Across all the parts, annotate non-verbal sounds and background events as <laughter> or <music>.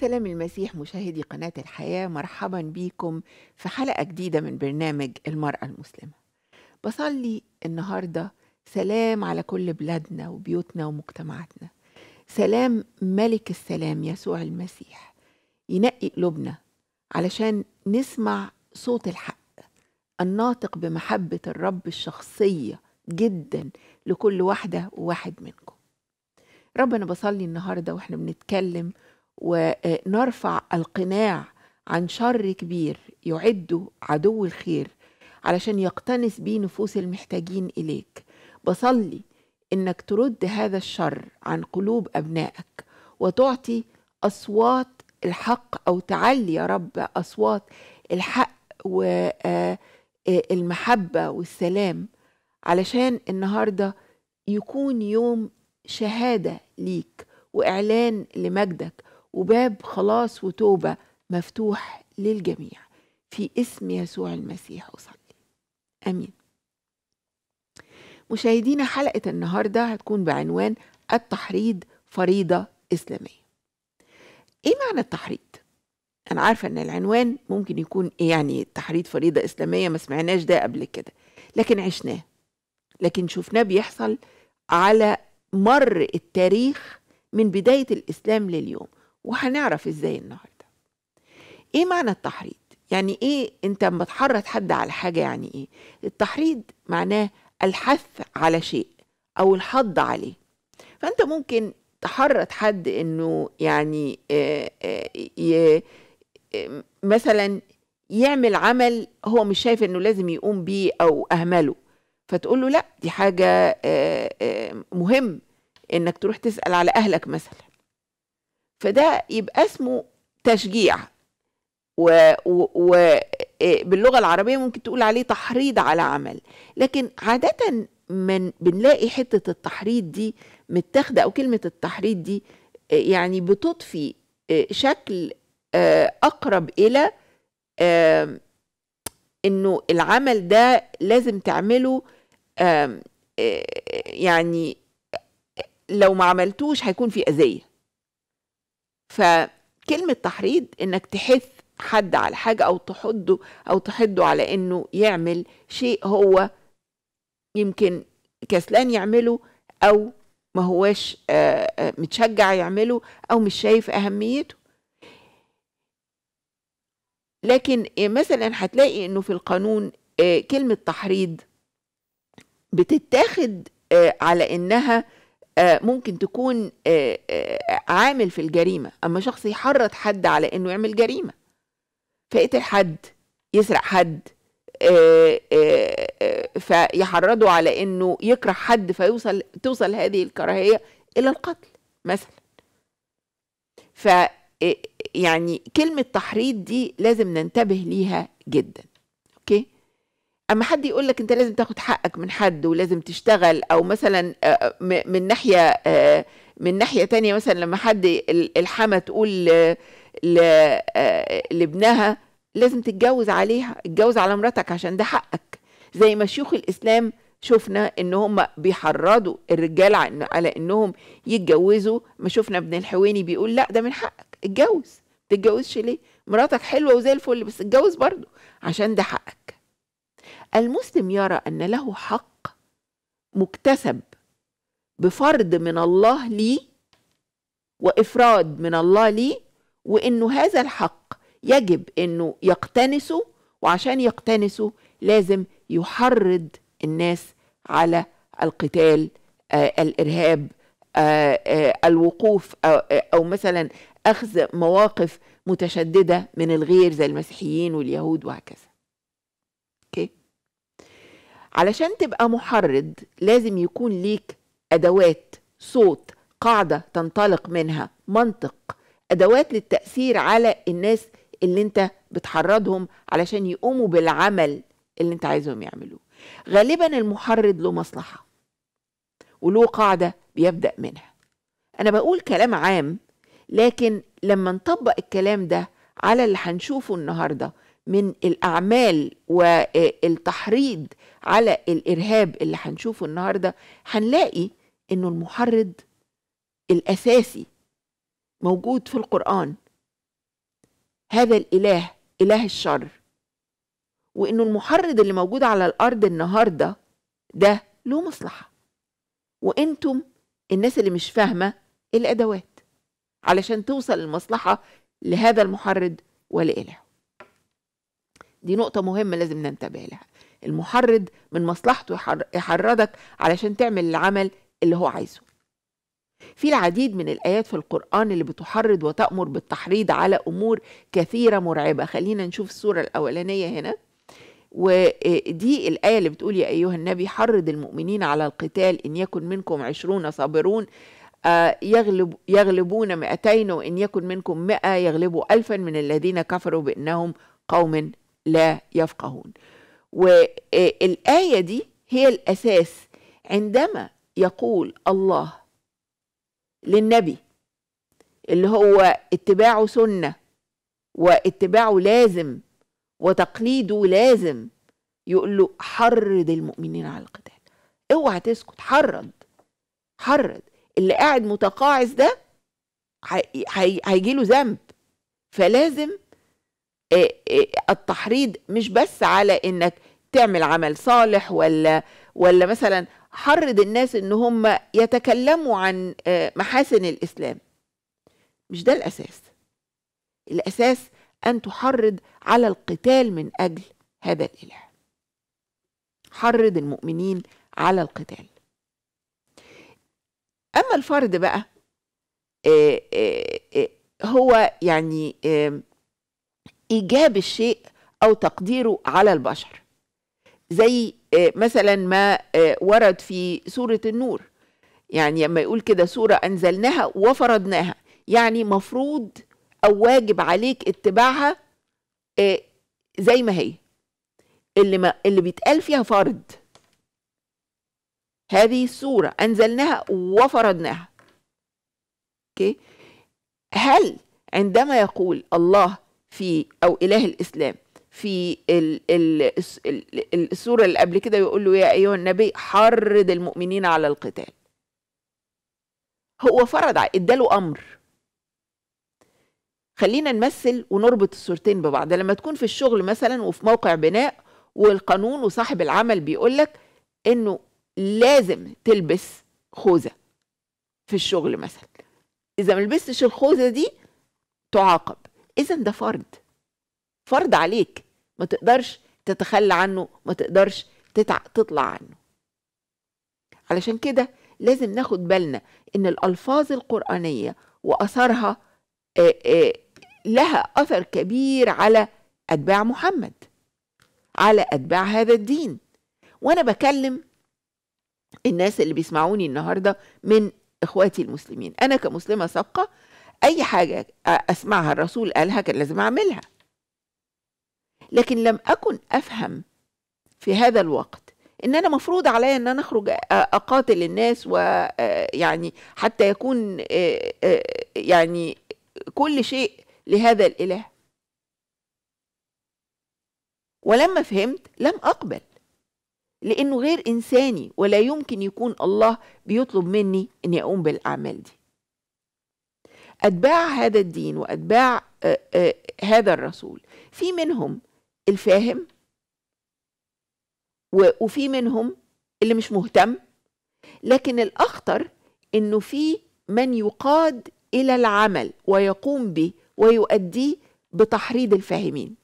سلام المسيح مشاهدي قناة الحياة مرحبا بكم في حلقة جديدة من برنامج المرأة المسلمة بصلي النهاردة سلام على كل بلادنا وبيوتنا ومجتمعاتنا سلام ملك السلام يسوع المسيح ينقي قلوبنا علشان نسمع صوت الحق الناطق بمحبة الرب الشخصية جدا لكل واحدة وواحد منكم ربنا بصلي النهاردة وإحنا بنتكلم ونرفع القناع عن شر كبير يعده عدو الخير علشان يقتنس بيه نفوس المحتاجين إليك بصلي إنك ترد هذا الشر عن قلوب أبنائك وتعطي أصوات الحق أو تعلي يا رب أصوات الحق والمحبة آه، آه، والسلام علشان النهاردة يكون يوم شهادة ليك وإعلان لمجدك وباب خلاص وتوبة مفتوح للجميع في اسم يسوع المسيح أصلي أمين مشاهدينا حلقة النهاردة هتكون بعنوان التحريض فريضة إسلامية إيه معنى التحريض؟ أنا عارفة إن العنوان ممكن يكون إيه يعني التحريض فريضة إسلامية ما سمعناش ده قبل كده لكن عشناه لكن شفناه بيحصل على مر التاريخ من بداية الإسلام لليوم وهنعرف ازاي النهارده ايه معنى التحريض يعني ايه انت لما تحرض حد على حاجه يعني ايه التحريض معناه الحث على شيء او الحض عليه فانت ممكن تحرض حد انه يعني آآ آه، آه، آه، مثلا يعمل عمل هو مش شايف انه لازم يقوم بيه او اهمله فتقول له لا دي حاجه مهم انك تروح تسال على اهلك مثلا فده يبقى اسمه تشجيع و و آه، باللغه العربية ممكن تقول عليه تحريض على عمل لكن عادة من بنلاقي حتة التحريض دي متاخدة أو كلمة التحريض دي آه، يعني بتضفي آه، شكل أقرب إلى إنه العمل ده لازم تعمله يعني لو ما عملتوش هيكون في أذية فكلمة تحريض إنك تحث حد على حاجة أو تحضه أو تحضه على إنه يعمل شيء هو يمكن كسلان يعمله أو ما هواش آه، آه، متشجع يعمله أو مش شايف أهميته لكن إيه، مثلا هتلاقي إنه في القانون آه، كلمة تحريض بتتاخد على إنها آه، ممكن تكون آه، آه، عامل في الجريمة أما شخص يحرض حد على إنه يعمل جريمة فيقتل حد يسرق حد فيحرضه على إنه يكره حد فيوصل توصل هذه الكراهية إلى القتل مثلا ف يعني كلمة تحريض دي لازم ننتبه ليها جدا اما حد يقول لك انت لازم تاخد حقك من حد ولازم تشتغل او مثلا آه، من ناحيه آه، من ناحيه تانية مثلا لما حد الحما تقول آه، لابنها لازم تتجوز عليها اتجوز على مراتك عشان ده حقك زي ما شيوخ الاسلام شفنا ان هم بيحرضوا الرجال على انهم يتجوزوا ما شفنا ابن الحويني بيقول لا ده من حقك اتجوز تتجوزش ليه مراتك حلوه وزي الفل بس اتجوز برضه عشان ده حقك المسلم يرى ان له حق مكتسب بفرض من الله لي وافراد من الله لي وانه هذا الحق يجب انه يقتنسه وعشان يقتنسه لازم يحرض الناس على القتال آه الارهاب آه آه الوقوف أو, آه، او مثلا اخذ مواقف متشدده من الغير زي المسيحيين واليهود وهكذا علشان تبقى محرض لازم يكون ليك ادوات صوت قاعده تنطلق منها منطق ادوات للتاثير على الناس اللي انت بتحرضهم علشان يقوموا بالعمل اللي انت عايزهم يعملوه غالبا المحرض له مصلحه وله قاعده بيبدا منها انا بقول كلام عام لكن لما نطبق الكلام ده على اللي هنشوفه النهارده من الاعمال والتحريض على الارهاب اللي هنشوفه النهارده هنلاقي انه المحرض الاساسي موجود في القران هذا الاله اله الشر وانه المحرض اللي موجود على الارض النهارده ده له مصلحه وانتم الناس اللي مش فاهمه الادوات علشان توصل المصلحه لهذا المحرض ولالهه دي نقطة مهمة لازم ننتبه لها المحرض من مصلحته يحرضك علشان تعمل العمل اللي هو عايزه في العديد من الآيات في القرآن اللي بتحرض وتأمر بالتحريض على أمور كثيرة مرعبة خلينا نشوف الصورة الأولانية هنا ودي آه، الآية اللي بتقول يا أيها النبي حرض المؤمنين على القتال إن يكن منكم عشرون صابرون آه، يغلب يغلبون مئتين وإن يكن منكم مئة يغلبوا ألفا من الذين كفروا بأنهم قوم لا يفقهون والآية دي هي الأساس عندما يقول الله للنبي اللي هو اتباعه سنة واتباعه لازم وتقليده لازم يقول له حرض المؤمنين على القتال اوعى تسكت حرض حرض اللي قاعد متقاعس ده هيجي له ذنب فلازم إيه، إيه، التحريض مش بس على انك تعمل عمل صالح ولا ولا مثلا حرض الناس ان هم يتكلموا عن آه، محاسن الاسلام مش ده الاساس الاساس ان تحرض على القتال من اجل هذا الاله حرض المؤمنين على القتال اما الفرد بقى آه، آه، هو يعني ايجاب الشيء او تقديره على البشر زي آه، مثلا ما آه، ورد في سوره النور يعني لما يقول كده سوره انزلناها وفرضناها يعني مفروض او واجب عليك اتباعها آه، زي ما هي اللي ما اللي بيتقال فيها فرض هذه السورة أنزلناها وفرضناها أوكي هل عندما يقول الله في او اله الاسلام في السوره اللي قبل كده بيقول له يا ايها النبي حرض المؤمنين على القتال هو فرض اداله امر خلينا نمثل ونربط الصورتين ببعض لما تكون في الشغل مثلا وفي موقع بناء والقانون وصاحب العمل بيقول لك انه لازم تلبس خوذه في الشغل مثلا اذا ما لبستش الخوذه دي تعاقب اذا ده فرض فرض عليك ما تقدرش تتخلى عنه ما تقدرش تطلع عنه علشان كده لازم ناخد بالنا ان الالفاظ القرانيه واثرها آآ آآ لها اثر كبير على اتباع محمد على اتباع هذا الدين وانا بكلم الناس اللي بيسمعوني النهارده من اخواتي المسلمين انا كمسلمه سابقه أي حاجة أسمعها الرسول قالها كان لازم أعملها لكن لم أكن أفهم في هذا الوقت ان انا مفروض عليا ان انا اخرج اقاتل الناس ويعني آه، حتى يكون آه، آه، يعني كل شيء لهذا الاله ولما فهمت لم اقبل لانه غير انساني ولا يمكن يكون الله بيطلب مني اني اقوم بالاعمال دي أتباع هذا الدين وأتباع آه، آه، هذا الرسول في منهم الفاهم وفي منهم اللي مش مهتم لكن الأخطر إنه في من يقاد إلى العمل ويقوم به ويؤديه بتحريض الفاهمين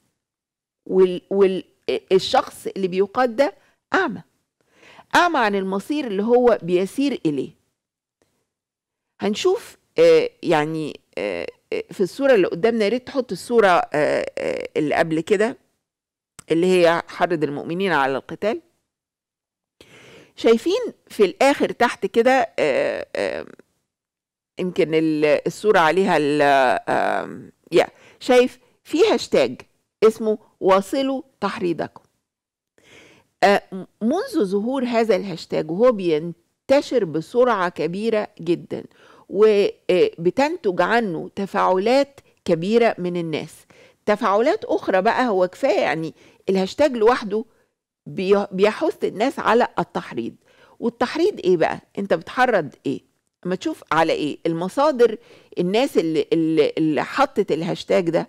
والشخص اللي بيقاد ده أعمى أعمى عن المصير اللي هو بيسير إليه هنشوف آه، يعني آه، آه، في الصورة اللي قدامنا يا ريت تحط الصورة اللي قبل كده اللي هي حرض المؤمنين على القتال شايفين في الآخر تحت كده يمكن الصورة عليها يا شايف في هاشتاج اسمه واصلوا تحريضكم منذ ظهور هذا الهاشتاج وهو بينتشر بسرعة كبيرة جدا وبتنتج آه، عنه تفاعلات كبيرة من الناس تفاعلات أخرى بقى هو كفاية يعني الهاشتاج لوحده بيحث الناس على التحريض والتحريض ايه بقى انت بتحرض ايه اما تشوف على ايه المصادر الناس اللي, اللي, اللي حطت الهاشتاج ده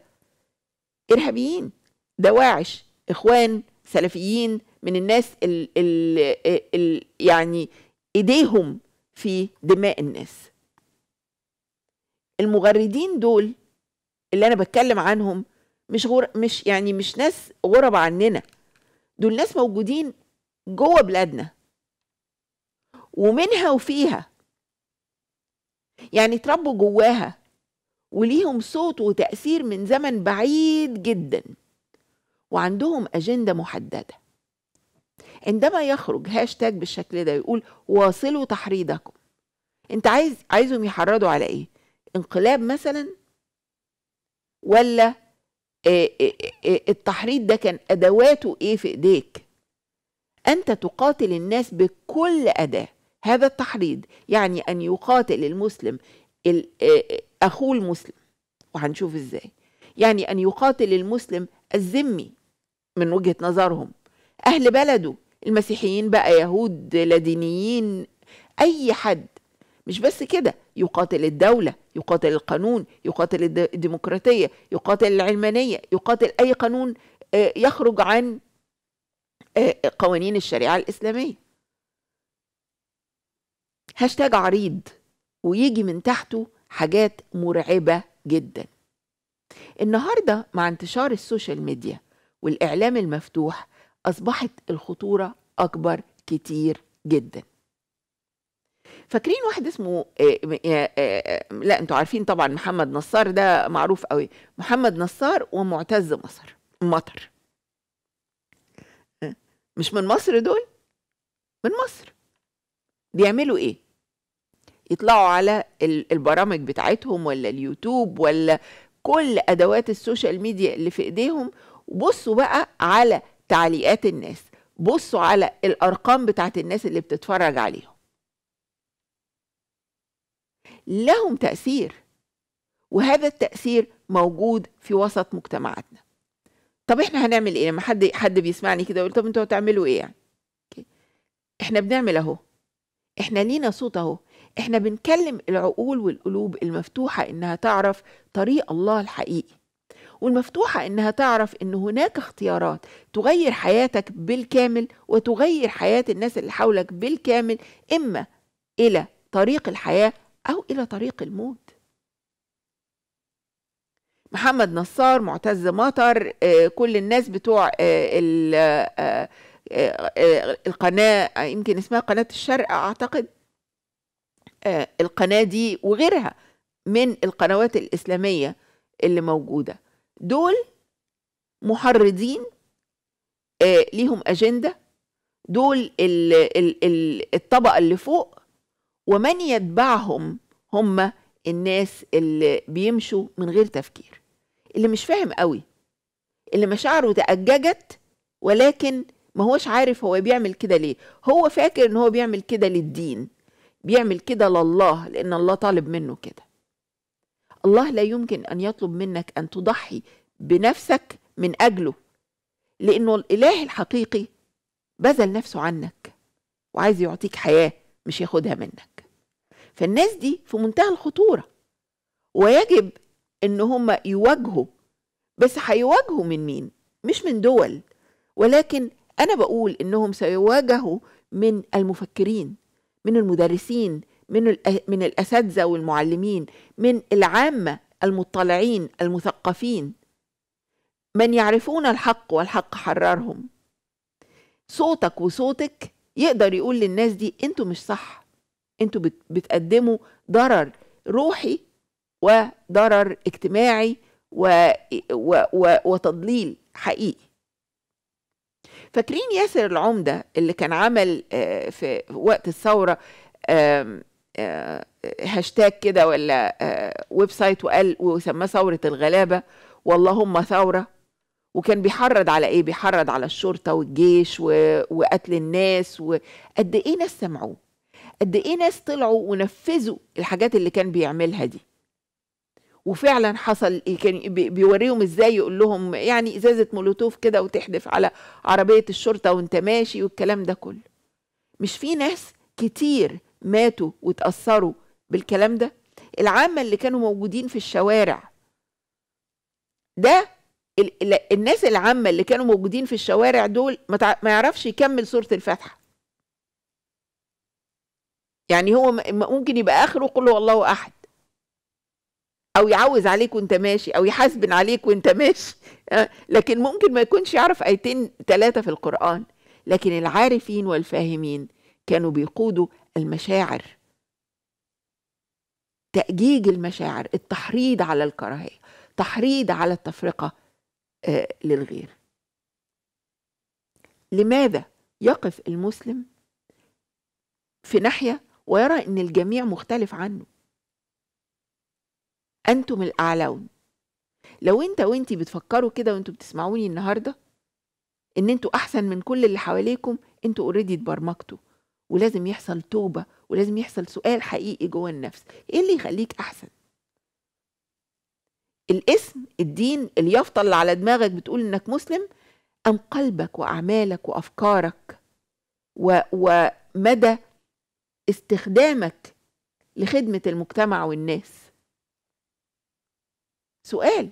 ارهابيين دواعش اخوان سلفيين من الناس ال ال الـ يعني ايديهم في دماء الناس المغردين دول اللي انا بتكلم عنهم مش غور مش يعني مش ناس غرب عننا دول ناس موجودين جوه بلادنا ومنها وفيها يعني اتربوا جواها وليهم صوت وتأثير من زمن بعيد جدا وعندهم أجندة محددة عندما يخرج هاشتاج بالشكل ده يقول واصلوا تحريضكم انت عايز عايزهم يحرضوا على ايه انقلاب مثلا ولا آه، آه، آه، التحريض ده كان ادواته ايه في ايديك انت تقاتل الناس بكل اداه هذا التحريض يعني ان يقاتل المسلم اخوه المسلم وهنشوف ازاي يعني ان يقاتل المسلم الذمي من وجهه نظرهم اهل بلده المسيحيين بقى يهود لادينيين اي حد مش بس كده يقاتل الدولة يقاتل القانون يقاتل الديمقراطية يقاتل العلمانية يقاتل أي قانون آه، يخرج عن آه، قوانين الشريعة الإسلامية هاشتاج عريض ويجي من تحته حاجات مرعبة جدا النهاردة مع انتشار السوشيال ميديا والإعلام المفتوح أصبحت الخطورة أكبر كتير جداً فاكرين واحد اسمه آه، آه، آه، لا انتوا عارفين طبعا محمد نصار ده معروف قوي محمد نصار ومعتز مصر مطر مش من مصر دول من مصر بيعملوا ايه يطلعوا على البرامج بتاعتهم ولا اليوتيوب ولا كل ادوات السوشيال ميديا اللي في ايديهم وبصوا بقى على تعليقات الناس بصوا على الارقام بتاعت الناس اللي بتتفرج عليهم لهم تأثير وهذا التأثير موجود في وسط مجتمعاتنا طب احنا هنعمل ايه لما حد حد بيسمعني كده يقول طب انتوا هتعملوا ايه يعني احنا بنعمل اهو احنا لينا صوت اهو احنا بنكلم العقول والقلوب المفتوحة انها تعرف طريق الله الحقيقي والمفتوحة انها تعرف ان هناك اختيارات تغير حياتك بالكامل وتغير حياة الناس اللي حولك بالكامل اما الى طريق الحياة أو إلى طريق الموت محمد نصار معتز مطر آه، كل الناس بتوع آه، آه، القناة يمكن اسمها قناة الشرق أعتقد القناة دي وغيرها من القنوات الإسلامية اللي موجودة دول محرضين ليهم أجندة دول الطبقة اللي فوق ومن يتبعهم هم الناس اللي بيمشوا من غير تفكير اللي مش فاهم قوي اللي مشاعره تأججت ولكن ما هوش عارف هو بيعمل كده ليه هو فاكر ان هو بيعمل كده للدين بيعمل كده لله لان الله طالب منه كده الله لا يمكن ان يطلب منك ان تضحي بنفسك من اجله لانه الاله الحقيقي بذل نفسه عنك وعايز يعطيك حياه مش ياخدها منك فالناس دي في منتهى الخطورة ويجب ان هم يواجهوا بس هيواجهوا من مين مش من دول ولكن انا بقول انهم سيواجهوا من المفكرين من المدرسين من من الاساتذه والمعلمين من العامه المطلعين المثقفين من يعرفون الحق والحق حررهم صوتك وصوتك يقدر يقول للناس دي انتوا مش صح انتوا بتقدموا ضرر روحي وضرر اجتماعي و... و... و... وتضليل حقيقي فاكرين ياسر العمده اللي كان عمل آه، في وقت الثوره آه، هاشتاج كده ولا آه، ويب سايت وقال وسماه ثوره الغلابه واللهم ثوره وكان بيحرض على ايه بيحرض على الشرطه والجيش وقتل الناس وقد ايه ناس سمعوه قد ايه ناس طلعوا ونفذوا الحاجات اللي كان بيعملها دي وفعلا حصل إيه، كان بيوريهم ازاي يقول لهم يعني ازازه مولوتوف كده وتحدف على عربيه الشرطه وانت ماشي والكلام ده كله مش في ناس كتير ماتوا وتاثروا بالكلام ده العامه اللي كانوا موجودين في الشوارع ده الناس العامه اللي كانوا موجودين في الشوارع دول ما يعرفش يكمل سوره الفاتحه يعني هو ممكن يبقى اخره قل هو الله احد او يعوز عليك وانت ماشي او يحاسبن عليك وانت <laughs> ماشي لكن ممكن ما يكونش يعرف ايتين ثلاثه في القران لكن العارفين والفاهمين كانوا بيقودوا المشاعر تأجيج المشاعر التحريض على الكراهية تحريض على التفرقة آه، للغير لماذا يقف المسلم في ناحية ويرى أن الجميع مختلف عنه أنتم الأعلون لو أنت وأنتي بتفكروا كده وأنتوا بتسمعوني النهاردة أن أنتوا أحسن من كل اللي حواليكم أنتوا أوريدي اتبرمجتوا ولازم يحصل توبة ولازم يحصل سؤال حقيقي جوه النفس إيه اللي يخليك أحسن الاسم الدين اليافطة اللي على دماغك بتقول إنك مسلم أم قلبك وأعمالك وأفكارك و... ومدى استخدامك لخدمة المجتمع والناس سؤال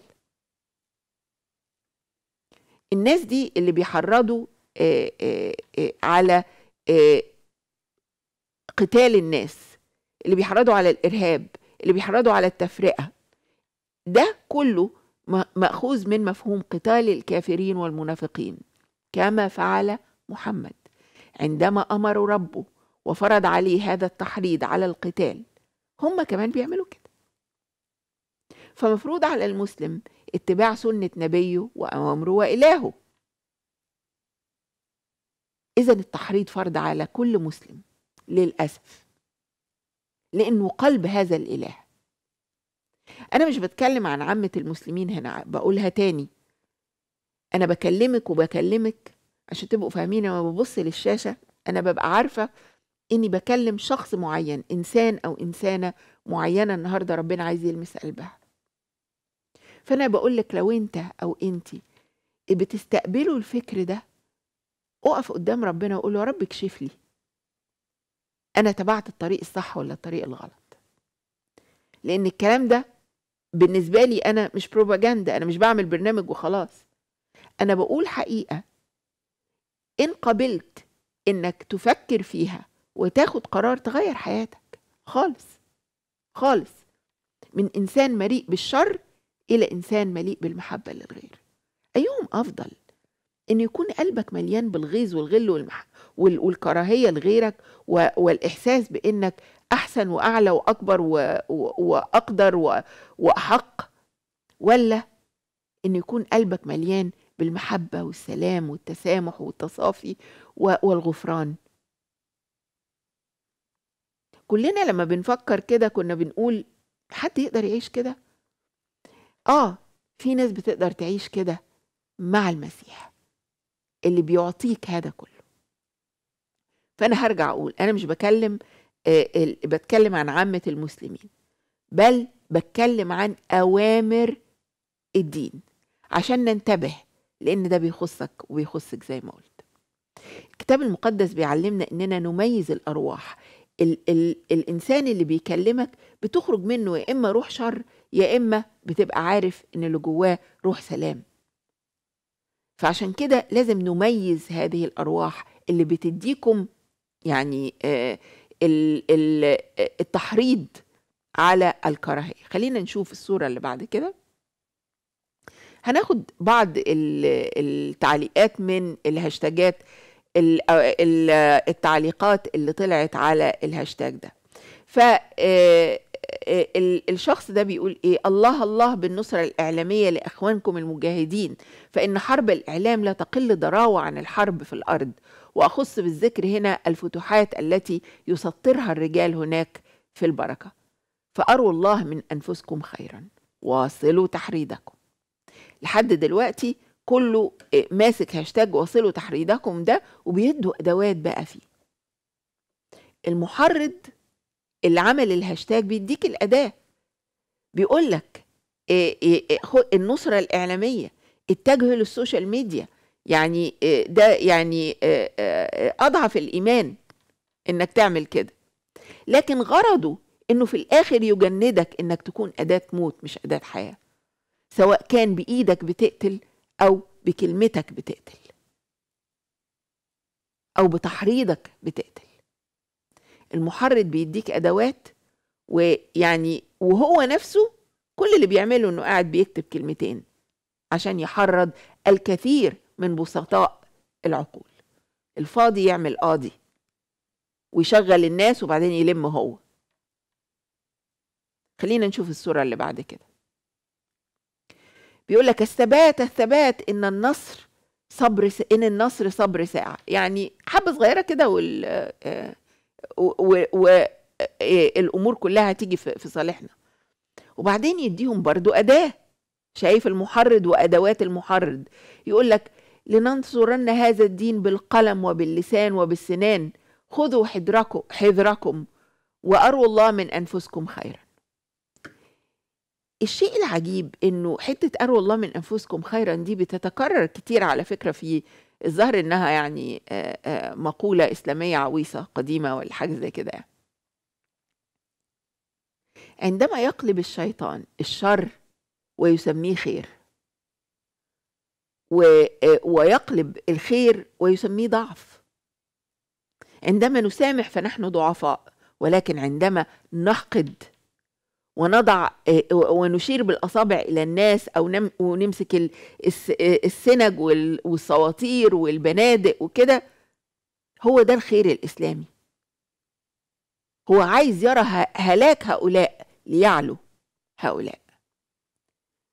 الناس دي اللي بيحرضوا آه، آه، آه، على قتال الناس اللي بيحرضوا على الإرهاب اللي بيحرضوا على التفرقة ده كله مأخوذ من مفهوم قتال الكافرين والمنافقين كما فعل محمد عندما أمر ربه وفرض عليه هذا التحريض على القتال هم كمان بيعملوا كده فمفروض على المسلم اتباع سنة نبيه وأوامره وإلهه إذا التحريض فرض على كل مسلم للأسف لأنه قلب هذا الإله أنا مش بتكلم عن عامة المسلمين هنا بقولها تاني أنا بكلمك وبكلمك عشان تبقوا فاهمين لما ببص للشاشة أنا ببقى عارفة اني بكلم شخص معين انسان او انسانه معينه النهارده ربنا عايز يلمس قلبها فانا بقول لك لو انت او انت بتستقبلوا الفكر ده اقف قدام ربنا وقول له يا رب اكشف لي انا تبعت الطريق الصح ولا الطريق الغلط لان الكلام ده بالنسبه لي انا مش بروباجندا انا مش بعمل برنامج وخلاص انا بقول حقيقه ان قبلت انك تفكر فيها وتاخد قرار تغير حياتك خالص خالص من انسان مليء بالشر الى انسان مليء بالمحبه للغير ايهم افضل ان يكون قلبك مليان بالغيظ والغل والمح... وال... والكراهيه لغيرك و... والاحساس بانك احسن واعلى واكبر و... و... واقدر و... واحق ولا ان يكون قلبك مليان بالمحبه والسلام والتسامح والتصافي و... والغفران كلنا لما بنفكر كده كنا بنقول حد يقدر يعيش كده اه في ناس بتقدر تعيش كده مع المسيح اللي بيعطيك هذا كله فانا هرجع اقول انا مش بكلم آه، بتكلم عن عامه المسلمين بل بتكلم عن اوامر الدين عشان ننتبه لان ده بيخصك وبيخصك زي ما قلت الكتاب المقدس بيعلمنا اننا نميز الارواح ال ال الانسان اللي بيكلمك بتخرج منه يا اما روح شر يا اما بتبقى عارف ان اللي جواه روح سلام فعشان كده لازم نميز هذه الارواح اللي بتديكم يعني آه، ال ال التحريض على الكراهيه خلينا نشوف الصوره اللي بعد كده هناخد بعض التعليقات من الهاشتاجات آه، التعليقات اللي طلعت على الهاشتاج ده ف آه، آه، الشخص ده بيقول ايه الله الله بالنصرة الإعلامية لأخوانكم المجاهدين فإن حرب الإعلام لا تقل ضراوة عن الحرب في الأرض وأخص بالذكر هنا الفتوحات التي يسطرها الرجال هناك في البركة فأروا الله من أنفسكم خيرا واصلوا تحريضكم لحد دلوقتي كله آه، ماسك هاشتاج واصلوا تحريضكم ده وبيدوا ادوات بقى فيه المحرض اللي عمل الهاشتاج بيديك الاداه بيقول لك آه، آه، النصره الاعلاميه اتجهوا للسوشيال ميديا يعني ده يعني اضعف الايمان انك تعمل كده لكن غرضه انه في الاخر يجندك انك تكون اداه موت مش اداه حياه سواء كان بايدك بتقتل او بكلمتك بتقتل او بتحريضك بتقتل المحرض بيديك ادوات ويعني وهو نفسه كل اللي بيعمله انه قاعد بيكتب كلمتين عشان يحرض الكثير من بسطاء العقول الفاضي يعمل قاضي ويشغل الناس وبعدين يلم هو خلينا نشوف الصوره اللي بعد كده بيقول لك الثبات الثبات ان النصر صبر س... ان النصر صبر ساعه يعني حبه صغيره كده وال والامور آه، و... و... آه، آه، كلها هتيجي في... في صالحنا وبعدين يديهم برضو اداه شايف المحرض وادوات المحرض يقول لك لننصرن هذا الدين بالقلم وباللسان وبالسنان خذوا حذركم حذركم واروا الله من انفسكم خيرا الشيء العجيب انه حته اروا الله من انفسكم خيرا دي بتتكرر كتير على فكره في الظاهر انها يعني مقوله اسلاميه عويصه قديمه ولا حاجه زي كده يعني. عندما يقلب الشيطان الشر ويسميه خير و... ويقلب الخير ويسميه ضعف عندما نسامح فنحن ضعفاء ولكن عندما نحقد ونضع آه، ونشير بالاصابع الى الناس او ونمسك السنج والسواطير والبنادق وكده هو ده الخير الاسلامي هو عايز يرى هلاك هؤلاء ليعلو هؤلاء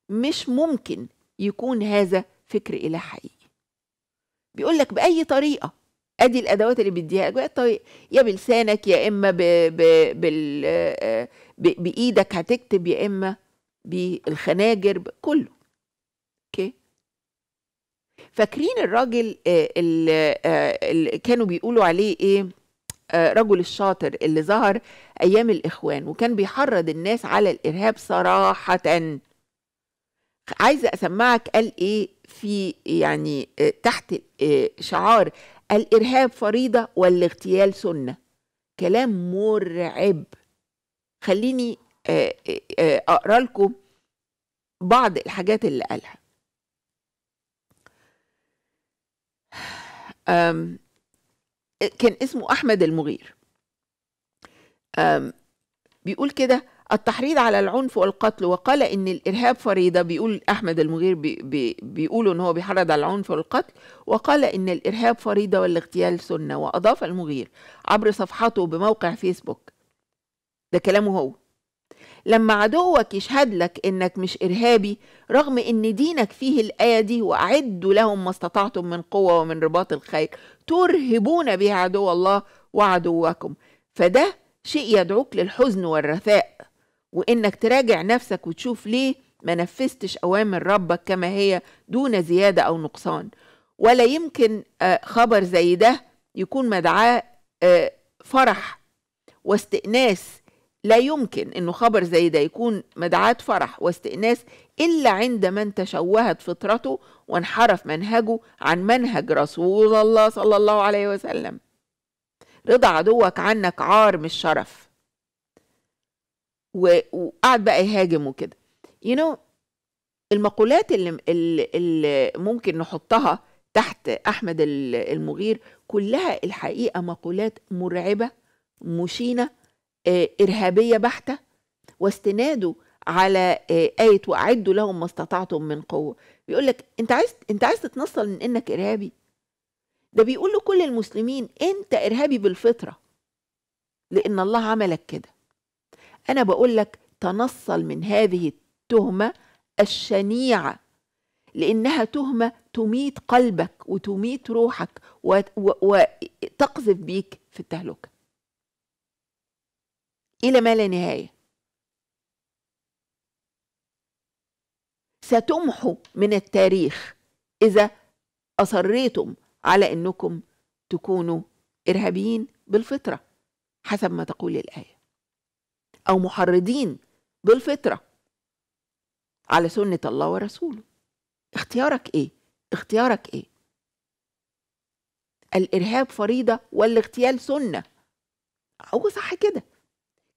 مش ممكن يكون هذا فكر اله حقيقي بيقول لك باي طريقه ادي الادوات اللي بيديها لك طيب يا بلسانك يا اما ب... ب... بال... آه، ب... بايدك هتكتب يا اما بالخناجر كله اوكي فاكرين الراجل آه، اللي آه، كانوا بيقولوا عليه ايه رجل الشاطر اللي ظهر ايام الاخوان وكان بيحرض الناس على الارهاب صراحه عايزه اسمعك قال ايه في يعني تحت شعار الإرهاب فريضة والاغتيال سنة كلام مرعب خليني آه، آه، آه، أقرأ لكم بعض الحاجات اللي قالها كان اسمه أحمد المغير بيقول كده التحريض على العنف والقتل وقال ان الارهاب فريضه بيقول احمد المغير بي بي بيقولوا ان هو بيحرض على العنف والقتل وقال ان الارهاب فريضه والاغتيال سنه واضاف المغير عبر صفحته بموقع فيسبوك ده كلامه هو لما عدوك يشهد لك انك مش ارهابي رغم ان دينك فيه الايه دي واعدوا لهم ما استطعتم من قوه ومن رباط الخيل ترهبون به عدو الله وعدوكم فده شيء يدعوك للحزن والرثاء وإنك تراجع نفسك وتشوف ليه ما نفذتش أوامر ربك كما هي دون زيادة أو نقصان ولا يمكن آه، خبر زي ده يكون مدعاه آه، فرح واستئناس لا يمكن انه خبر زي ده يكون مدعاة فرح واستئناس الا عند من تشوهت فطرته وانحرف منهجه عن منهج رسول الله صلى الله عليه وسلم رضا عدوك عنك عار مش شرف وقعد بقى يهاجم وكده you know المقولات اللي, اللي ممكن نحطها تحت احمد المغير كلها الحقيقه مقولات مرعبه مشينه آه، ارهابيه بحته واستناده على آه، آية وأعدوا لهم ما استطعتم من قوة بيقول لك أنت عايز أنت عايز تتنصل من إنك إرهابي ده بيقول لكل المسلمين أنت إرهابي بالفطرة لأن الله عملك كده أنا بقول لك تنصل من هذه التهمة الشنيعة لأنها تهمة تميت قلبك وتميت روحك وتقذف بيك في التهلكة إلى ما لا نهاية ستمحوا من التاريخ إذا أصريتم على أنكم تكونوا إرهابيين بالفطرة حسب ما تقول الآية أو محرضين بالفطرة على سنة الله ورسوله اختيارك إيه؟ اختيارك إيه؟ الإرهاب فريضة والاغتيال سنة هو صح كده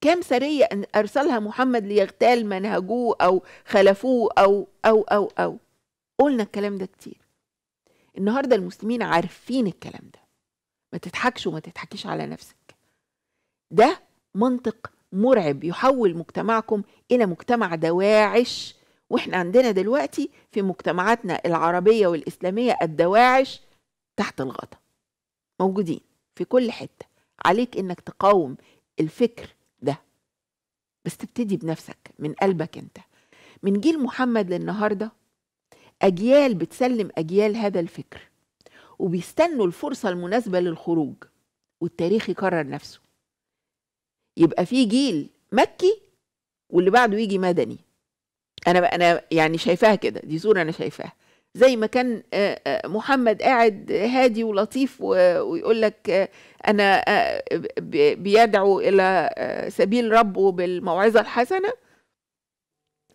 كام سرية أن أرسلها محمد ليغتال منهجوه أو خلفوه أو أو أو أو قلنا الكلام ده كتير النهاردة المسلمين عارفين الكلام ده ما تضحكش وما تضحكيش على نفسك ده منطق مرعب يحول مجتمعكم الى مجتمع دواعش واحنا عندنا دلوقتي في مجتمعاتنا العربيه والاسلاميه الدواعش تحت الغطاء موجودين في كل حته عليك انك تقاوم الفكر ده بس تبتدي بنفسك من قلبك انت من جيل محمد للنهارده اجيال بتسلم اجيال هذا الفكر وبيستنوا الفرصه المناسبه للخروج والتاريخ يكرر نفسه يبقى في جيل مكي واللي بعده يجي مدني انا انا يعني شايفاها كده دي صوره انا شايفاها زي ما كان آه، آه، محمد قاعد هادي ولطيف ويقول لك آه، انا بيدعو الى سبيل ربه بالموعظه الحسنه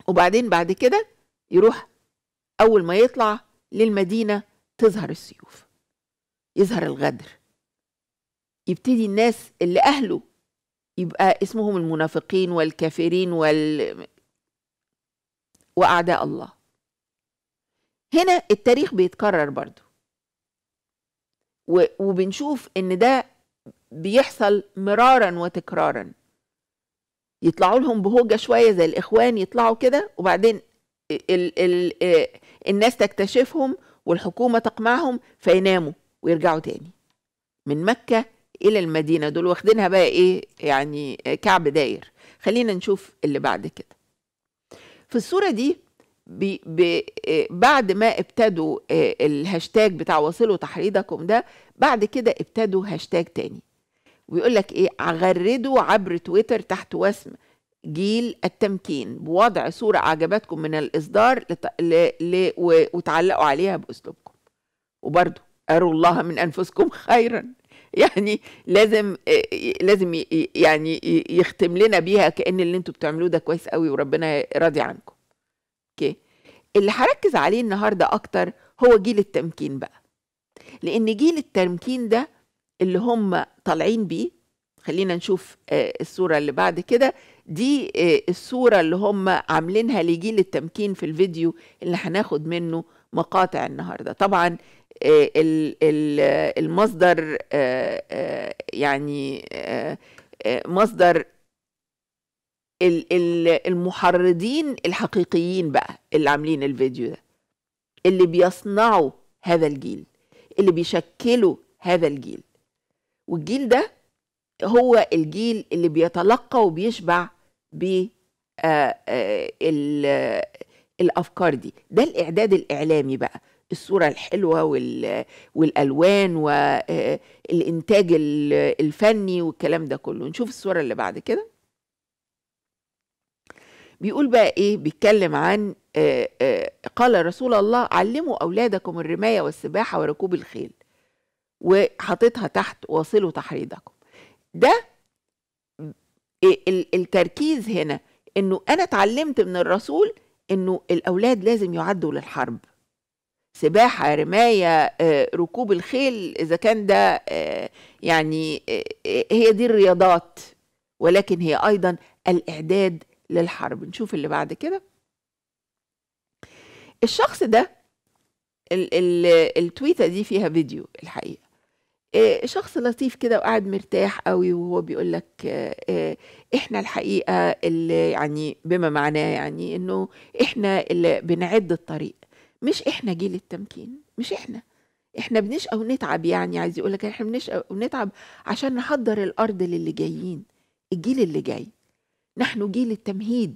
وبعدين بعد كده يروح اول ما يطلع للمدينه تظهر السيوف يظهر الغدر يبتدي الناس اللي اهله يبقى اسمهم المنافقين والكافرين وال وأعداء الله هنا التاريخ بيتكرر برضو وبنشوف إن ده بيحصل مرارا وتكرارا يطلعوا لهم بهوجة شوية زي الإخوان يطلعوا كده وبعدين ال ال الناس تكتشفهم والحكومة تقمعهم فيناموا ويرجعوا تاني من مكة الى المدينه دول واخدينها بقى ايه يعني كعب داير خلينا نشوف اللي بعد كده في الصوره دي بي بي آه، بعد ما ابتدوا آه، الهاشتاج بتاع واصلوا تحريضكم ده بعد كده ابتدوا هاشتاج تاني ويقول لك ايه غردوا عبر تويتر تحت وسم جيل التمكين بوضع صورة عجبتكم من الإصدار لت... ل... ل... و... وتعلقوا عليها بأسلوبكم وبرده أروا الله من أنفسكم خيرا يعني لازم آه، لازم يعني يختم لنا بيها كأن اللي انتوا بتعملوه ده كويس قوي وربنا راضي عنكم اوكي اللي هركز عليه النهارده اكتر هو جيل التمكين بقى لان جيل التمكين ده اللي هم طالعين بيه خلينا نشوف آه، الصوره اللي بعد كده دي آه، الصوره اللي هم عاملينها لجيل التمكين في الفيديو اللي هناخد منه مقاطع النهارده طبعا آه، المصدر آه، آه، يعني مصدر المحرضين الحقيقيين بقى اللي عاملين الفيديو ده اللي بيصنعوا هذا الجيل اللي بيشكلوا هذا الجيل والجيل ده هو الجيل اللي بيتلقى وبيشبع ب الافكار دي ده الاعداد الاعلامي بقى الصوره الحلوه وال... والالوان والانتاج آه، الفني والكلام ده كله نشوف الصوره اللي بعد كده بيقول بقى ايه بيتكلم عن آه، آه، قال رسول الله علموا اولادكم الرمايه والسباحه وركوب الخيل وحاططها تحت واصلوا تحريضكم ده إيه؟ التركيز هنا انه انا اتعلمت من الرسول انه الاولاد لازم يعدوا للحرب سباحة رماية آه، ركوب الخيل إذا كان ده آه، يعني آه، هي دي الرياضات ولكن هي أيضا الإعداد للحرب نشوف اللي بعد كده الشخص ده التويتة دي فيها فيديو الحقيقة آه، شخص لطيف كده وقاعد مرتاح قوي وهو بيقول لك آه، آه، احنا الحقيقه اللي يعني بما معناه يعني انه احنا اللي بنعد الطريق مش احنا جيل التمكين مش احنا احنا بنشقى ونتعب يعني عايز يقول لك احنا بنشقى ونتعب عشان نحضر الارض للي جايين الجيل اللي جاي نحن جيل التمهيد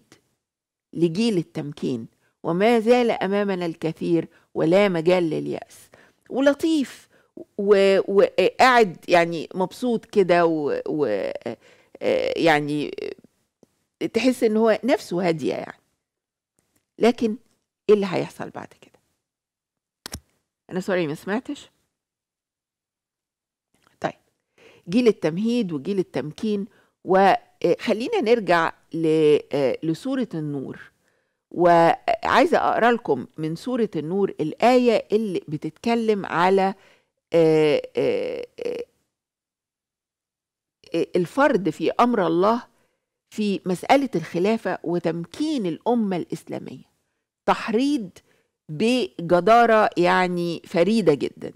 لجيل التمكين وما زال امامنا الكثير ولا مجال للياس ولطيف وقاعد يعني مبسوط كده ويعني آه، تحس ان هو نفسه هاديه يعني لكن ايه اللي هيحصل بعد كده انا سوري ما سمعتش طيب جيل التمهيد وجيل التمكين وخلينا آه، نرجع لسوره آه، النور وعايزه اقرا لكم من سوره النور الايه اللي بتتكلم على الفرد في امر الله في مساله الخلافه وتمكين الامه الاسلاميه تحريض بجداره يعني فريده جدا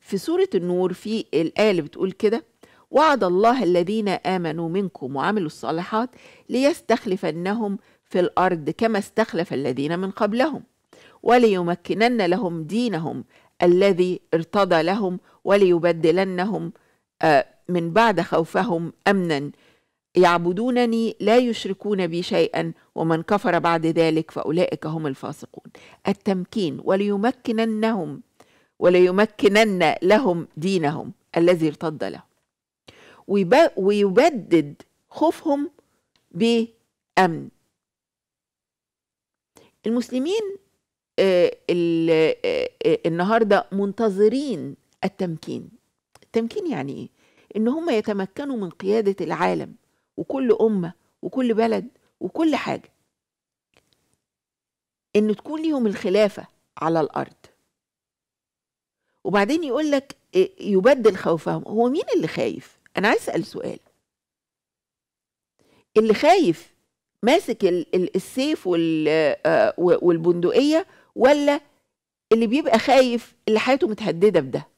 في سوره النور في الايه اللي بتقول كده وعد الله الذين امنوا منكم وعملوا الصالحات ليستخلفنهم في الارض كما استخلف الذين من قبلهم وليمكنن لهم دينهم الذي ارتضى لهم وليبدلنهم آه، من بعد خوفهم امنا يعبدونني لا يشركون بي شيئا ومن كفر بعد ذلك فاولئك هم الفاسقون التمكين وليمكننهم وليمكنن لهم دينهم الذي ارتضى لهم ويبدد خوفهم بامن المسلمين آه، آه، النهارده منتظرين التمكين التمكين يعني ايه ان هم يتمكنوا من قياده العالم وكل امه وكل بلد وكل حاجه ان تكون ليهم الخلافه على الارض وبعدين يقول لك آه، يبدل خوفهم هو مين اللي خايف انا عايز اسال سؤال اللي خايف ماسك السيف والبندقيه ولا اللي بيبقى خايف اللي حياته متهدده بده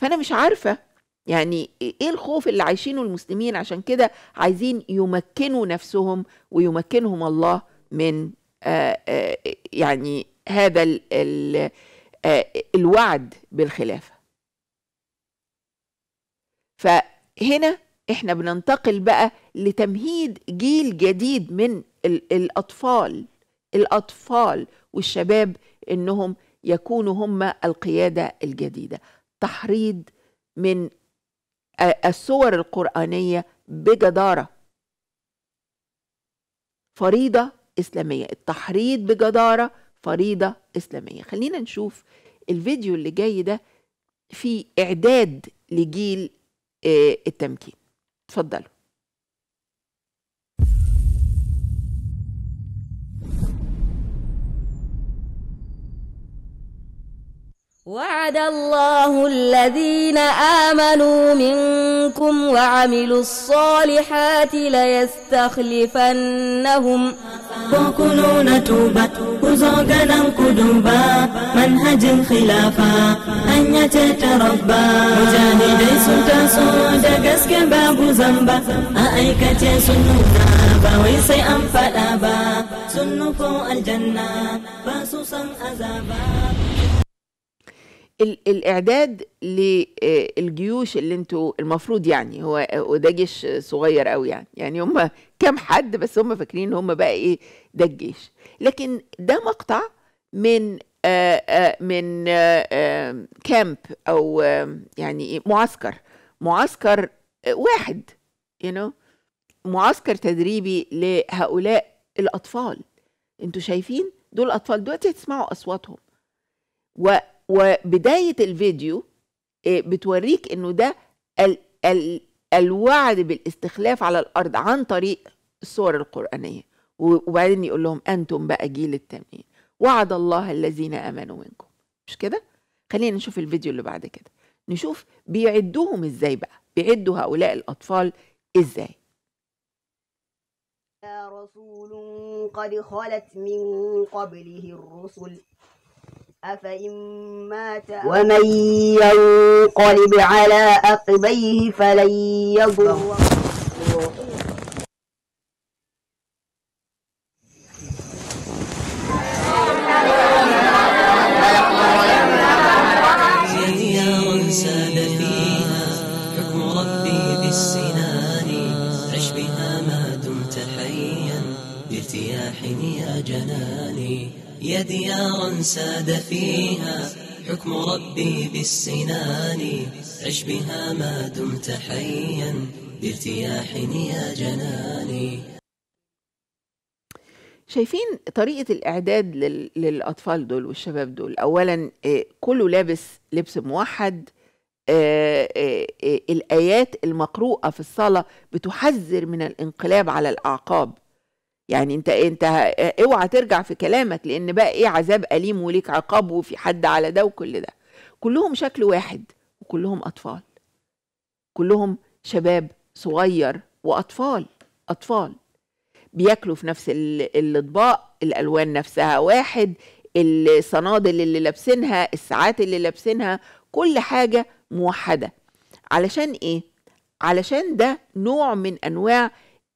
فانا مش عارفه يعني ايه الخوف اللي عايشينه المسلمين عشان كده عايزين يمكنوا نفسهم ويمكنهم الله من آآ آه، آآ آه، يعني هذا الـ الـ آه، الوعد بالخلافه فهنا احنا بننتقل بقى لتمهيد جيل جديد من الاطفال الاطفال والشباب انهم يكونوا هم القياده الجديده تحريض من السور القرانيه بجداره فريضه اسلاميه التحريض بجداره فريضه اسلاميه خلينا نشوف الفيديو اللي جاي ده في اعداد لجيل آه، التمكين اتفضلوا وعد الله الذين آمنوا منكم وعملوا الصالحات ليستخلفنهم وكلون توبة وزوجنا قدوبا منهج خلافا أن يتتربى مجاهدي سلطة سودة قسك باب زنبا أأيكة سنونا باوي أم فلابا سنفو الجنة باسوسا أزابا الاعداد للجيوش آه، اللي انتوا المفروض يعني هو وده جيش صغير قوي يعني يعني هم كام حد بس هم فاكرين هم بقى ايه ده الجيش لكن ده مقطع من آآ آه، آآ آه، من آآ كامب او يعني إيه، معسكر معسكر واحد you know معسكر تدريبي لهؤلاء الاطفال انتوا شايفين دول اطفال دلوقتي هتسمعوا اصواتهم و وبداية الفيديو آه، بتوريك انه ده ال ال الوعد بالاستخلاف على الارض عن طريق الصور القرانيه وبعدين يقول لهم انتم بقى جيل التامين وعد الله الذين امنوا منكم مش كده خلينا نشوف الفيديو اللي بعد كده نشوف بيعدوهم ازاي بقى بيعدوا هؤلاء الاطفال ازاي رسول قد خلت من قبله الرسل أفإن مات ومن ينقلب على أقبيه فلن يضر عش بها ما دمت حيا بارتياح يا جناني يا ديارا ساد فيها حكم ربي بالسنان عش بها ما دمت حيا بارتياح يا جناني شايفين طريقة الإعداد للأطفال دول والشباب دول أولا آه، كله لابس لبس موحد آه، آه، الآيات المقروءة في الصلاة بتحذر من الانقلاب على الأعقاب يعني انت انت اوعى ترجع في كلامك لان بقى ايه عذاب اليم وليك عقاب وفي حد على ده وكل ده كلهم شكل واحد وكلهم اطفال كلهم شباب صغير واطفال اطفال بياكلوا في نفس الاطباق الالوان نفسها واحد الصنادل اللي لابسينها الساعات اللي لابسينها كل حاجه موحده علشان ايه علشان ده نوع من انواع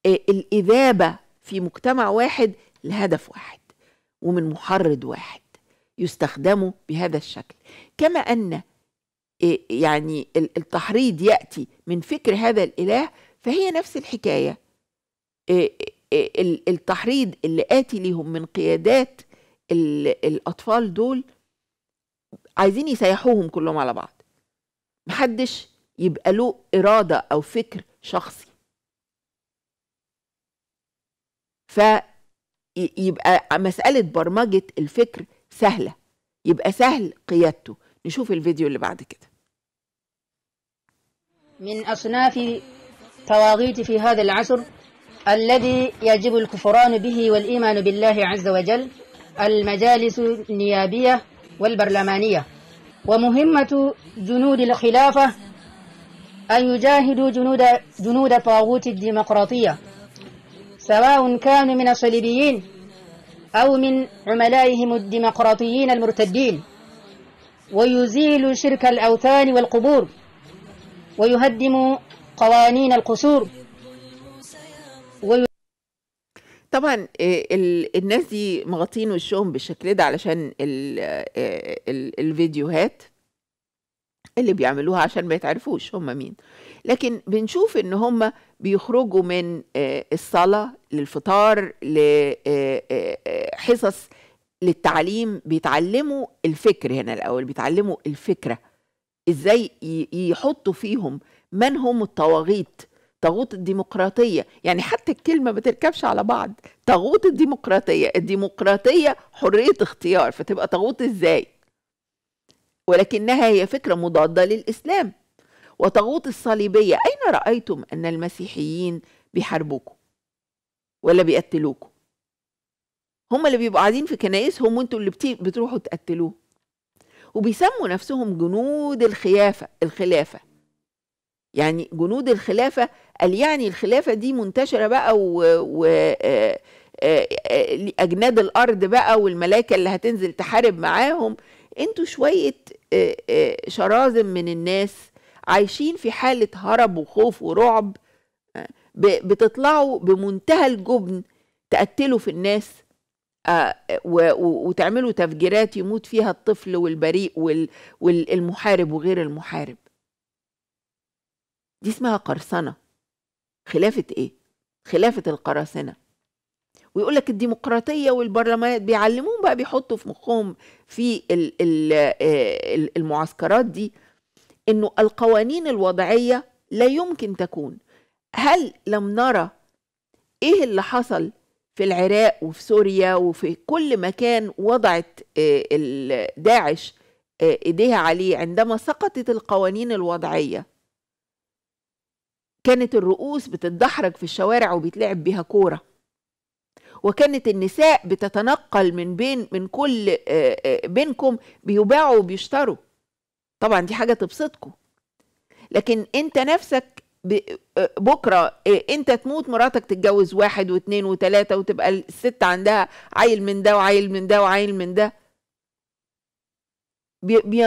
آه، الإذابة في مجتمع واحد لهدف واحد ومن محرض واحد يستخدموا بهذا الشكل كما ان آه، يعني التحريض ياتي من فكر هذا الاله فهي نفس الحكايه آه، آه، التحريض اللي اتي ليهم من قيادات الاطفال دول عايزين يسيحوهم كلهم على بعض محدش يبقى له اراده او فكر شخصي فيبقى مسألة برمجة الفكر سهلة يبقى سهل قيادته نشوف الفيديو اللي بعد كده من أصناف طواغيت في هذا العصر الذي يجب الكفران به والإيمان بالله عز وجل المجالس النيابية والبرلمانية ومهمة جنود الخلافة أن يجاهدوا جنود, جنود طاغوت الديمقراطية سواء كانوا من الصليبيين أو من عملائهم الديمقراطيين المرتدين ويزيل شرك الأوثان والقبور ويهدم قوانين القصور طبعا آه، الناس دي مغطين وشهم بالشكل ده علشان آه، الفيديوهات اللي بيعملوها عشان ما يتعرفوش هم مين لكن بنشوف ان هم بيخرجوا من آه، الصلاه للفطار لحصص آه، آه، للتعليم بيتعلموا الفكر هنا الاول بيتعلموا الفكره ازاي يحطوا فيهم من هم الطواغيت طاغوت الديمقراطيه يعني حتى الكلمه ما تركبش على بعض طاغوت الديمقراطيه الديمقراطيه حريه اختيار فتبقى طاغوت ازاي ولكنها هي فكره مضاده للاسلام وطاغوت الصليبية أين رأيتم أن المسيحيين بيحاربوكم ولا بيقتلوكم هم اللي بيبقوا قاعدين في كنايسهم وانتوا اللي بتروحوا تقتلوه وبيسموا نفسهم جنود الخيافة الخلافة يعني جنود الخلافة قال يعني الخلافة دي منتشرة بقى و, و... آه، آه، آه، أجناد الأرض بقى والملايكة اللي هتنزل تحارب معاهم انتوا شوية شرازم من الناس عايشين في حالة هرب وخوف ورعب بتطلعوا بمنتهى الجبن تقتلوا في الناس آه، وتعملوا تفجيرات يموت فيها الطفل والبريء والمحارب وغير المحارب دي اسمها قرصنة خلافة ايه؟ خلافة القراصنة ويقول لك الديمقراطية والبرلمانات بيعلموهم بقى بيحطوا في مخهم في آه، المعسكرات دي انه القوانين الوضعيه لا يمكن تكون هل لم نرى ايه اللي حصل في العراق وفي سوريا وفي كل مكان وضعت آه، داعش آه، ايديها عليه عندما سقطت القوانين الوضعيه كانت الرؤوس بتتدحرج في الشوارع وبيتلعب بها كوره وكانت النساء بتتنقل من بين من كل آه، بينكم بيباعوا وبيشتروا طبعا دي حاجه تبسطكم لكن انت نفسك بكره اه، انت تموت مراتك تتجوز واحد واثنين وثلاثه وتبقى الست عندها عيل من ده وعيل من ده وعيل من ده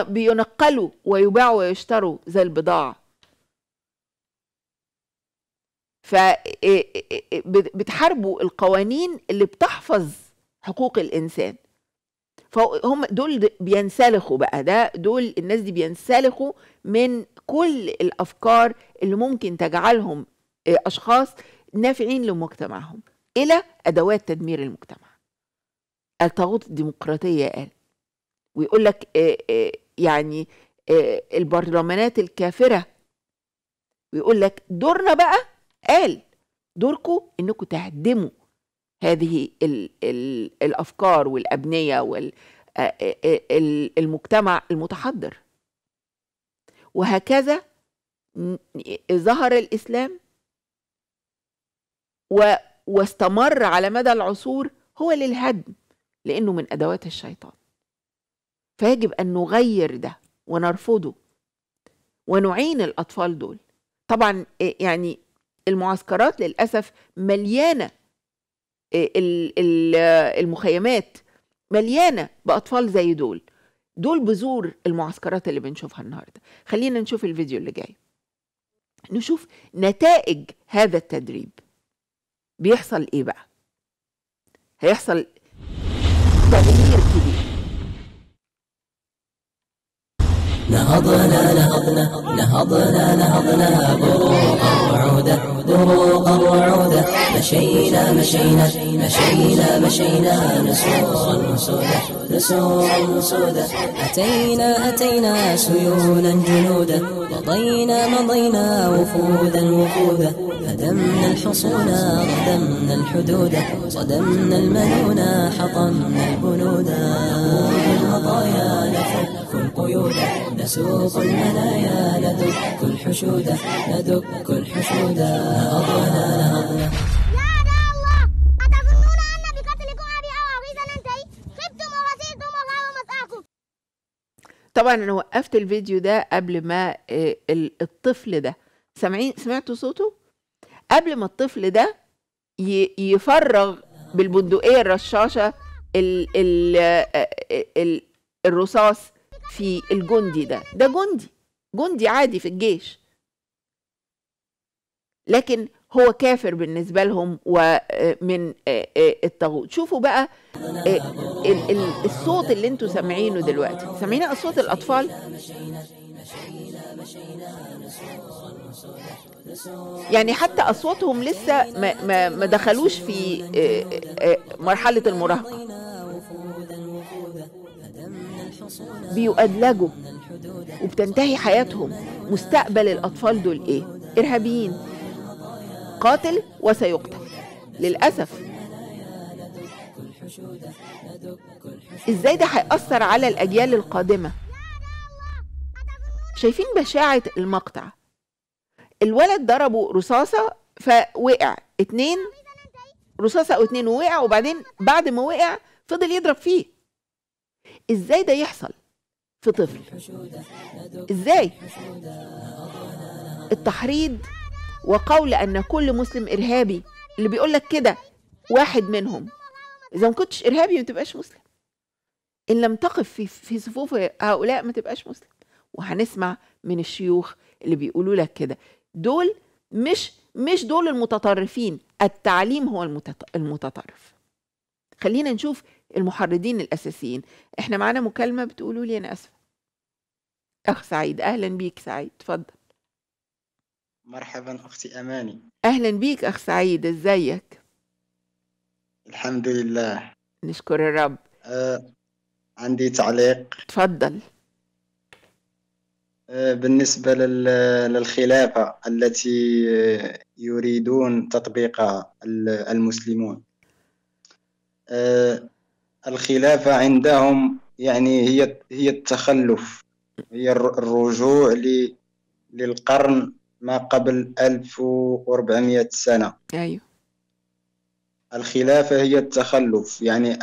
بينقلوا ويباعوا ويشتروا زي البضاعه ف اه، اه، بتحاربوا القوانين اللي بتحفظ حقوق الانسان فهم دول بينسلخوا بقى ده دول الناس دي بينسلخوا من كل الافكار اللي ممكن تجعلهم آه، اشخاص نافعين لمجتمعهم الى ادوات تدمير المجتمع الطاغوت الديمقراطيه قال ويقول لك آه، آه، يعني البرلمانات الكافره ويقول لك دورنا بقى قال دوركم انكم تهدموا هذه الـ الـ الافكار والابنيه والمجتمع المتحضر وهكذا ظهر الاسلام و واستمر على مدى العصور هو للهدم لانه من ادوات الشيطان فيجب ان نغير ده ونرفضه ونعين الاطفال دول طبعا يعني المعسكرات للاسف مليانه المخيمات مليانه باطفال زي دول دول بذور المعسكرات اللي بنشوفها النهارده خلينا نشوف الفيديو اللي جاي نشوف نتائج هذا التدريب بيحصل ايه بقى هيحصل تغيير كبير نهضنا نهضنا نهضنا نهضنا بروق وعودا بروق وعودا مشينا مشينا مشينا مشينا نسورا سودة نسورا سودة أتينا أتينا سيولا جنودا مضينا مضينا وفودا وفودا هدمنا الحصون ردمنا الحدود صدمنا المنون حطمنا البنودا القضايا نحك القيود نسوق المنايا ندك الحشود ندك الحشود أضيانا نهضنا طبعا انا وقفت الفيديو ده قبل ما آه، الطفل ده سامعين سمعتوا صوته قبل ما الطفل ده يفرغ بالبندقيه الرشاشه ال ال آه، ال الرصاص في الجندي ده ده جندي جندي عادي في الجيش لكن هو كافر بالنسبة لهم ومن آه، آه، الطاغوت شوفوا بقى الصوت اللي انتوا سامعينه دلوقتي سامعين صوت الأطفال يعني حتى أصواتهم لسه ما, ما, ما دخلوش في آه، آه، آه، مرحلة المراهقة بيؤدلجوا وبتنتهي حياتهم مستقبل الأطفال دول إيه؟ إرهابيين قاتل وسيقتل للأسف إزاي ده هيأثر على الأجيال القادمة؟ شايفين بشاعة المقطع الولد ضربه رصاصة فوقع اتنين رصاصة أو اتنين ووقع وبعدين بعد ما وقع فضل يضرب فيه ازاي ده يحصل في طفل ازاي التحريض وقول ان كل مسلم ارهابي اللي بيقول لك كده واحد منهم اذا ما كنتش ارهابي ما تبقاش مسلم ان لم تقف في في صفوف هؤلاء ما تبقاش مسلم وهنسمع من الشيوخ اللي بيقولوا لك كده دول مش مش دول المتطرفين التعليم هو المتطرف خلينا نشوف المحرضين الاساسيين احنا معانا مكالمه بتقولوا لي انا اسفه اخ سعيد اهلا بيك سعيد اتفضل مرحبا اختي اماني اهلا بيك اخ سعيد ازيك الحمد لله نشكر الرب آه عندي تعليق تفضل آه، بالنسبة للخلافة التي آه، يريدون تطبيقها المسلمون آه، الخلافة عندهم يعني هي هي التخلف هي الرجوع للقرن ما قبل 1400 سنة أيوه الخلافة هي التخلف يعني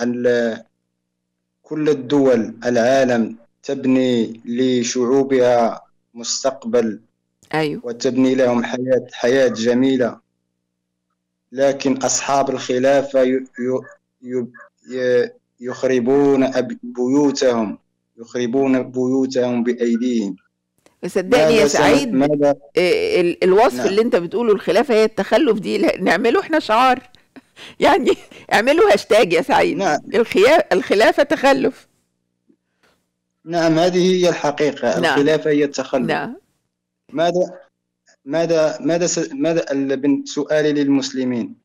كل الدول العالم تبني لشعوبها مستقبل أيوه. وتبني لهم حياة حياة جميلة لكن أصحاب الخلافة يخربون بيوتهم يخربون بيوتهم بأيديهم صدقني يا سعيد ماذا؟ آه، الوصف نعم. اللي انت بتقوله الخلافة هي التخلف دي نعمله احنا شعار <laughs> يعني اعملوا هاشتاج يا سعيد نعم. الخلافة تخلف نعم هذه هي الحقيقة نعم. الخلافة هي التخلف نعم. ماذا ماذا ماذا س... ماذا سؤالي للمسلمين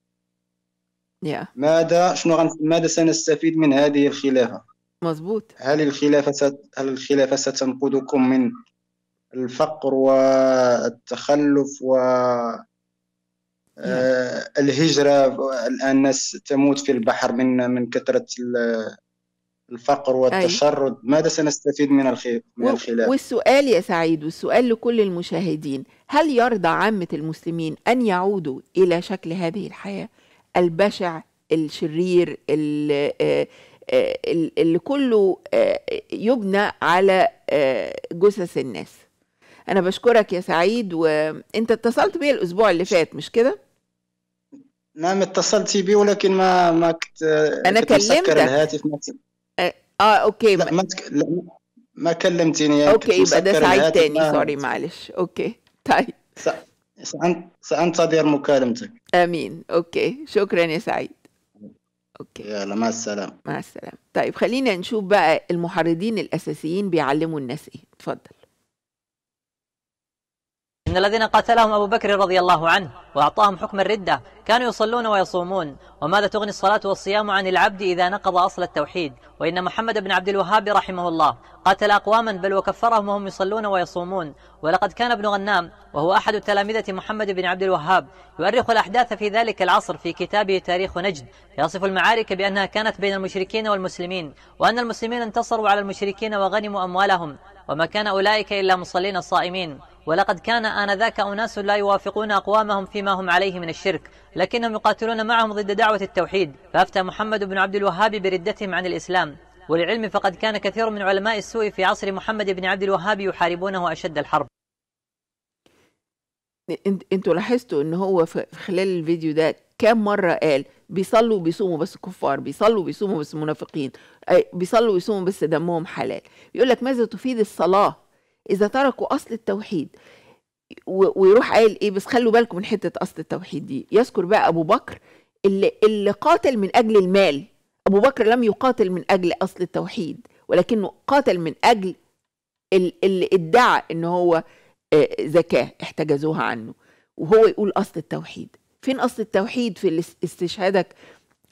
yeah. ماذا شنو غن... ماذا سنستفيد من هذه الخلافة مزبوط هل الخلافة ست... هل الخلافة ستنقذكم من الفقر والتخلف و yeah. نعم. آه الهجرة الآن الناس تموت في البحر من من كثرة الفقر والتشرد أيوة. ماذا سنستفيد من الخلاف والسؤال يا سعيد والسؤال لكل المشاهدين هل يرضى عامة المسلمين أن يعودوا إلى شكل هذه الحياة البشع الشرير آه، آه، اللي كله آه، يبنى على جثث الناس أنا بشكرك يا سعيد وأنت اتصلت بيا الأسبوع اللي فات مش كده؟ نعم اتصلت بي ولكن ما ما كنت انا كلمتك الهاتف اه اوكي لا ما تك... لا ما كلمتيني اوكي يبقى ده سعيد تاني سوري آه. معلش اوكي طيب سأنتظر مكالمتك امين اوكي شكرا يا سعيد اوكي يلا مع السلامه مع السلامه طيب خلينا نشوف بقى المحرضين الاساسيين بيعلموا الناس ايه اتفضل إن الذين قاتلهم أبو بكر رضي الله عنه وأعطاهم حكم الردة كانوا يصلون ويصومون وماذا تغني الصلاة والصيام عن العبد إذا نقض أصل التوحيد وإن محمد بن عبد الوهاب رحمه الله قاتل أقواما بل وكفرهم وهم يصلون ويصومون ولقد كان ابن غنام وهو أحد تلامذة محمد بن عبد الوهاب يؤرخ الأحداث في ذلك العصر في كتابه تاريخ نجد يصف المعارك بأنها كانت بين المشركين والمسلمين وأن المسلمين انتصروا على المشركين وغنموا أموالهم وما كان أولئك إلا مصلين الصائمين ولقد كان آنذاك أناس لا يوافقون أقوامهم فيما هم عليه من الشرك لكنهم يقاتلون معهم ضد دعوة التوحيد فأفتى محمد بن عبد الوهاب بردتهم عن الإسلام وللعلم فقد كان كثير من علماء السوء في عصر محمد بن عبد الوهاب يحاربونه أشد الحرب انتوا لاحظتوا ان هو في خلال الفيديو ده كام مرة قال بيصلوا وبيصوموا بس كفار بيصلوا وبيصوموا بس منافقين بيصلوا وبيصوموا بس دمهم حلال يقول لك ماذا تفيد الصلاة اذا تركوا اصل التوحيد ويروح قايل ايه بس خلوا بالكم من حته اصل التوحيد دي يذكر بقى ابو بكر اللي اللي قاتل من اجل المال ابو بكر لم يقاتل من اجل اصل التوحيد ولكنه قاتل من اجل اللي ادعى ان هو آه، زكاه احتجزوها عنه وهو يقول اصل التوحيد فين اصل التوحيد في استشهادك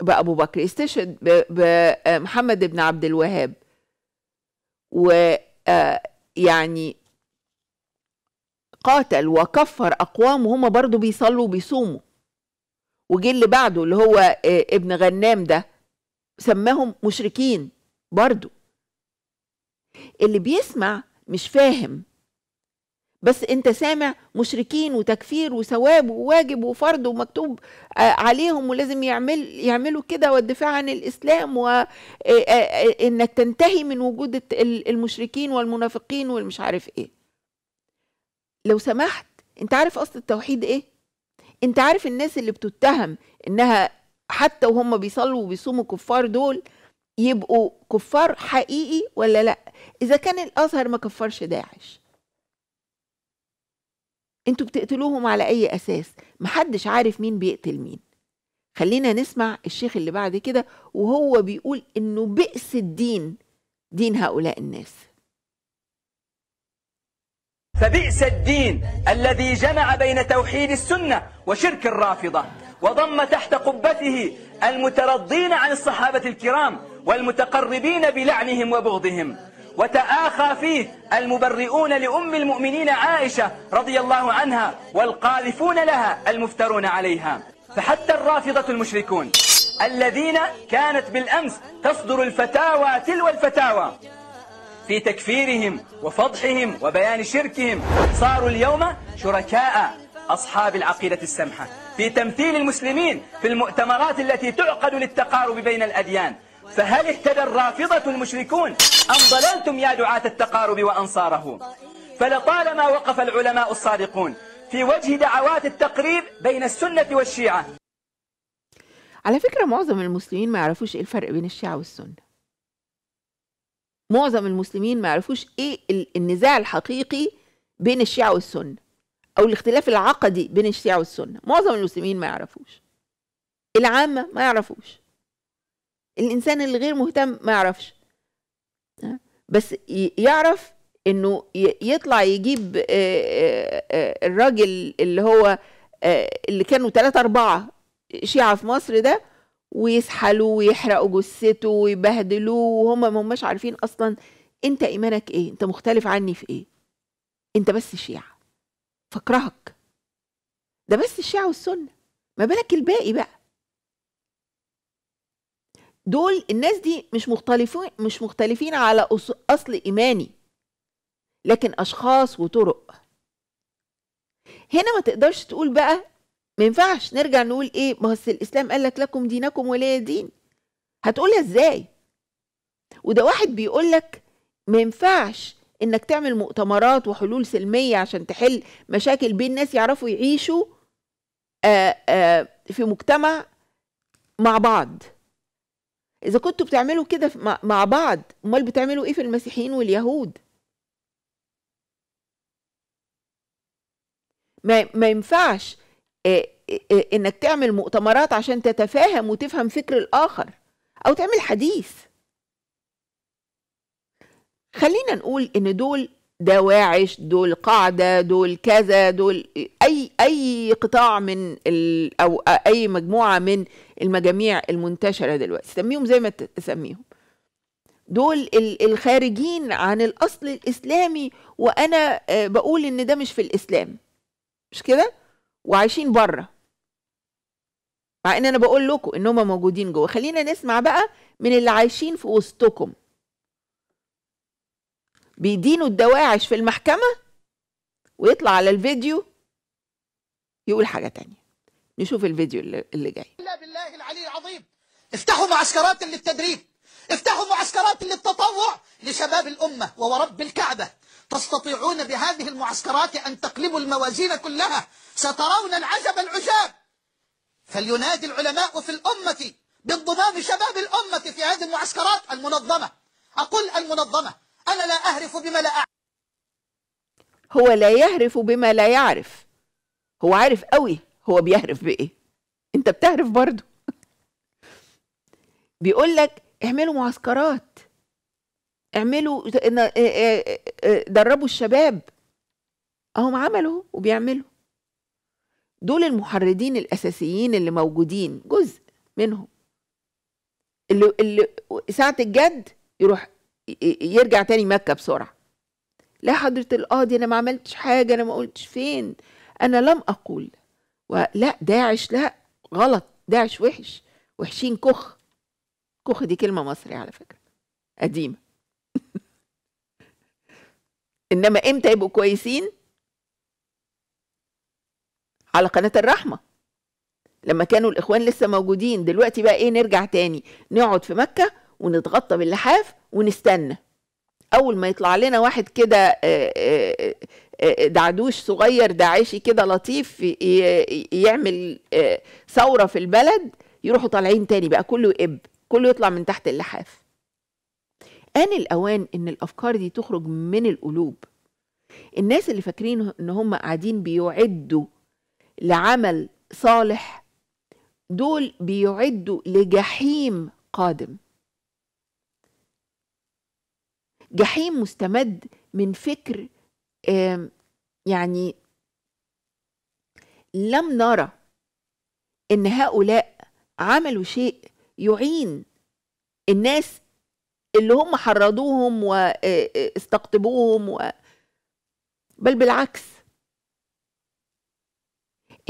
بأبو بكر استشهد بمحمد آه، بن عبد الوهاب و آه، يعني قاتل وكفر اقوام وهم برضو بيصلوا وبيصوموا وجي اللي بعده اللي هو آه، ابن غنام ده سماهم مشركين برضو اللي بيسمع مش فاهم بس انت سامع مشركين وتكفير وثواب وواجب وفرض ومكتوب آه، عليهم ولازم يعمل يعملوا كده والدفاع عن الاسلام وانك آه، آه، تنتهي من وجود المشركين والمنافقين والمش عارف ايه لو سمحت انت عارف اصل التوحيد ايه انت عارف الناس اللي بتتهم انها حتى وهم بيصلوا وبيصوموا كفار دول يبقوا كفار حقيقي ولا لا اذا كان الازهر ما كفرش داعش انتوا بتقتلوهم على اي اساس محدش عارف مين بيقتل مين خلينا نسمع الشيخ اللي بعد كده وهو بيقول انه بئس الدين دين هؤلاء الناس فبئس الدين الذي جمع بين توحيد السنة وشرك الرافضة وضم تحت قبته المترضين عن الصحابة الكرام والمتقربين بلعنهم وبغضهم وتآخى فيه المبرئون لأم المؤمنين عائشة رضي الله عنها والقاذفون لها المفترون عليها فحتى الرافضة المشركون الذين كانت بالأمس تصدر الفتاوى تلو الفتاوى في تكفيرهم وفضحهم وبيان شركهم صاروا اليوم شركاء أصحاب العقيدة السمحة في تمثيل المسلمين في المؤتمرات التي تعقد للتقارب بين الأديان فهل اهتدى الرافضة المشركون أم ضللتم يا دعاة التقارب وأنصاره فلطالما وقف العلماء الصادقون في وجه دعوات التقريب بين السنة والشيعة على فكرة معظم المسلمين ما يعرفوش ايه الفرق بين الشيعة والسنة معظم المسلمين ما يعرفوش ايه النزاع الحقيقي بين الشيعة والسنة او الاختلاف العقدي بين الشيعة والسنة معظم المسلمين ما يعرفوش العامة ما يعرفوش الانسان اللي غير مهتم ما يعرفش بس يعرف انه يطلع يجيب الراجل اللي هو اللي كانوا ثلاثة أربعة شيعة في مصر ده ويسحلوا ويحرقوا جثته ويبهدلوه وهم ما هماش عارفين أصلا أنت إيمانك إيه أنت مختلف عني في إيه أنت بس شيعة فاكرهك ده بس الشيعة والسنة ما بالك الباقي بقى دول الناس دي مش مختلفين مش مختلفين على اصل ايماني لكن اشخاص وطرق هنا ما تقدرش تقول بقى ما ينفعش نرجع نقول ايه ما هو الاسلام قال لك لكم دينكم ولي دين هتقولها ازاي وده واحد بيقول لك ما ينفعش انك تعمل مؤتمرات وحلول سلميه عشان تحل مشاكل بين ناس يعرفوا يعيشوا آآ آآ في مجتمع مع بعض اذا كنتوا بتعملوا كده مع بعض امال بتعملوا ايه في المسيحيين واليهود ما, ما ينفعش آه، آه، آه، انك تعمل مؤتمرات عشان تتفاهم وتفهم فكر الاخر او تعمل حديث خلينا نقول ان دول دواعش دول قاعدة دول كذا دول أي أي قطاع من ال أو أي مجموعة من المجاميع المنتشرة دلوقتي سميهم زي ما تسميهم دول الخارجين عن الأصل الإسلامي وأنا آه، بقول إن ده مش في الإسلام مش كده وعايشين بره مع إن أنا بقول لكم إن هم موجودين جوه خلينا نسمع بقى من اللي عايشين في وسطكم بيدينوا الدواعش في المحكمة ويطلع على الفيديو يقول حاجة تانية نشوف الفيديو اللي جاي لا بالله العلي العظيم افتحوا معسكرات للتدريب افتحوا معسكرات للتطوع لشباب الأمة وورب الكعبة تستطيعون بهذه المعسكرات أن تقلبوا الموازين كلها سترون العجب العجاب فلينادي العلماء في الأمة بانضمام شباب الأمة في هذه المعسكرات المنظمة أقول المنظمة أنا لا أهرف بما لا أعرف هو لا يهرف بما لا يعرف هو عارف قوي هو بيهرف بإيه أنت بتهرف برضه بيقول لك اعملوا معسكرات اعملوا دربوا الشباب اهم عملوا وبيعملوا دول المحرضين الاساسيين اللي موجودين جزء منهم اللي, اللي ساعه الجد يروح يرجع تاني مكه بسرعه لا حضره القاضي انا ما عملتش حاجه انا ما قلتش فين انا لم اقول ولا داعش لا غلط داعش وحش وحشين كخ كخ دي كلمه مصري على فكره قديمه <laughs> انما امتى يبقوا كويسين على قناه الرحمه لما كانوا الاخوان لسه موجودين دلوقتي بقى ايه نرجع تاني نقعد في مكه ونتغطى باللحاف ونستنى اول ما يطلع لنا واحد كده آه، آه، آه، دعدوش صغير داعشي كده لطيف يعمل ثوره في البلد يروحوا طالعين تاني بقى كله يقب كله يطلع من تحت اللحاف آن الأوان إن الأفكار دي تخرج من القلوب الناس اللي فاكرين إن هم قاعدين بيعدوا لعمل صالح دول بيعدوا لجحيم قادم جحيم مستمد من فكر يعني لم نرى ان هؤلاء عملوا شيء يعين الناس اللي هم حرضوهم واستقطبوهم و... بل بالعكس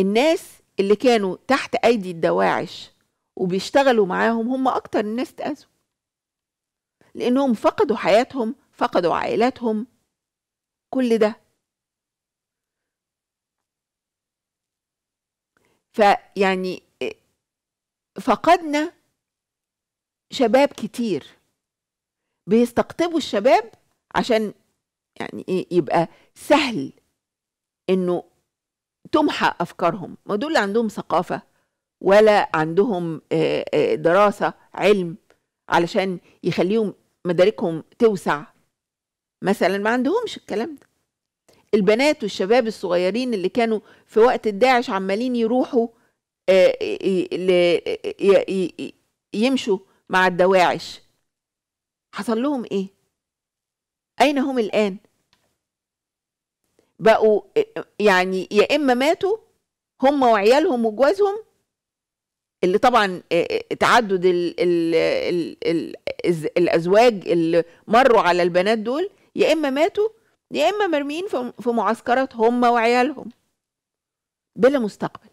الناس اللي كانوا تحت ايدي الدواعش وبيشتغلوا معاهم هم اكتر الناس تأذوا لأنهم فقدوا حياتهم فقدوا عائلاتهم كل ده فيعني آه، فقدنا شباب كتير بيستقطبوا الشباب عشان يعني يبقى سهل انه تمحى افكارهم ما دول عندهم ثقافه ولا عندهم آه، آه، دراسه علم علشان يخليهم مداركهم توسع مثلا ما عندهمش الكلام ده البنات والشباب الصغيرين اللي كانوا في وقت الداعش عمالين يروحوا آه، يمشوا مع الدواعش حصل لهم ايه اين هم الان بقوا آه، يعني يا اما ماتوا هم وعيالهم وجوازهم اللي طبعا آه، آه، تعدد ال ال ال الـ الازواج اللي مروا على البنات دول يا اما ماتوا يا اما مرميين في معسكرات هم وعيالهم بلا مستقبل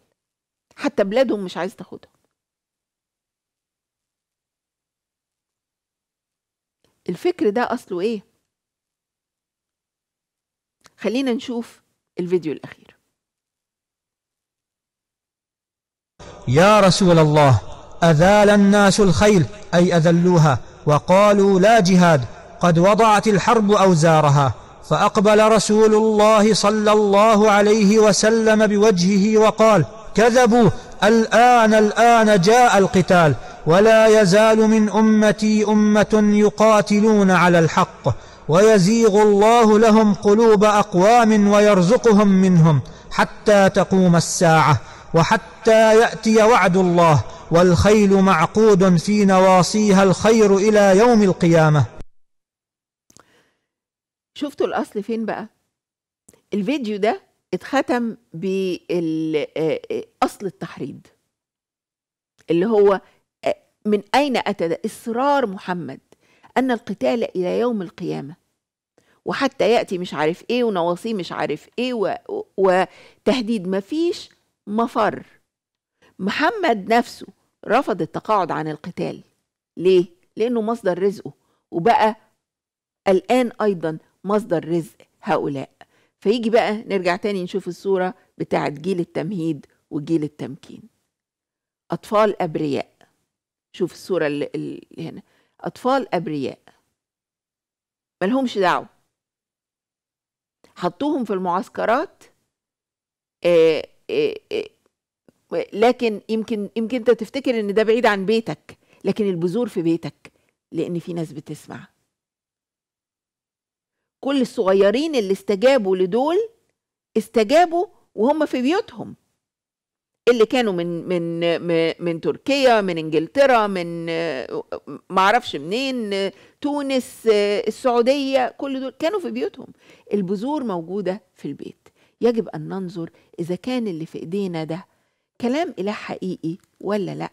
حتى بلادهم مش عايز تاخدهم الفكر ده اصله ايه خلينا نشوف الفيديو الاخير يا رسول الله أذال الناس الخيل أي أذلوها وقالوا لا جهاد قد وضعت الحرب أوزارها فأقبل رسول الله صلى الله عليه وسلم بوجهه وقال كذبوا الآن الآن جاء القتال ولا يزال من أمتي أمة يقاتلون على الحق ويزيغ الله لهم قلوب أقوام ويرزقهم منهم حتى تقوم الساعة وحتى ياتي وعد الله والخيل معقود في نواصيها الخير الى يوم القيامه شفتوا الاصل فين بقى الفيديو ده اتختم باصل آه، آه، التحريض اللي هو آه، من اين اتى ده اصرار محمد ان القتال الى يوم القيامه وحتى ياتي مش عارف ايه ونواصيه مش عارف ايه وتهديد مفيش مفر محمد نفسه رفض التقاعد عن القتال ليه؟ لأنه مصدر رزقه وبقى الآن أيضا مصدر رزق هؤلاء فيجي بقى نرجع تاني نشوف الصورة بتاعة جيل التمهيد وجيل التمكين أطفال أبرياء شوف الصورة اللي, هنا أطفال أبرياء ملهمش دعوة حطوهم في المعسكرات آه إيه، إيه، لكن يمكن يمكن انت تفتكر ان ده بعيد عن بيتك لكن البذور في بيتك لان في ناس بتسمع كل الصغيرين اللي استجابوا لدول استجابوا وهم في بيوتهم اللي كانوا من من من تركيا من انجلترا من معرفش منين تونس السعوديه كل دول كانوا في بيوتهم البذور موجوده في البيت يجب أن ننظر إذا كان اللي في إيدينا ده كلام إله حقيقي ولا لأ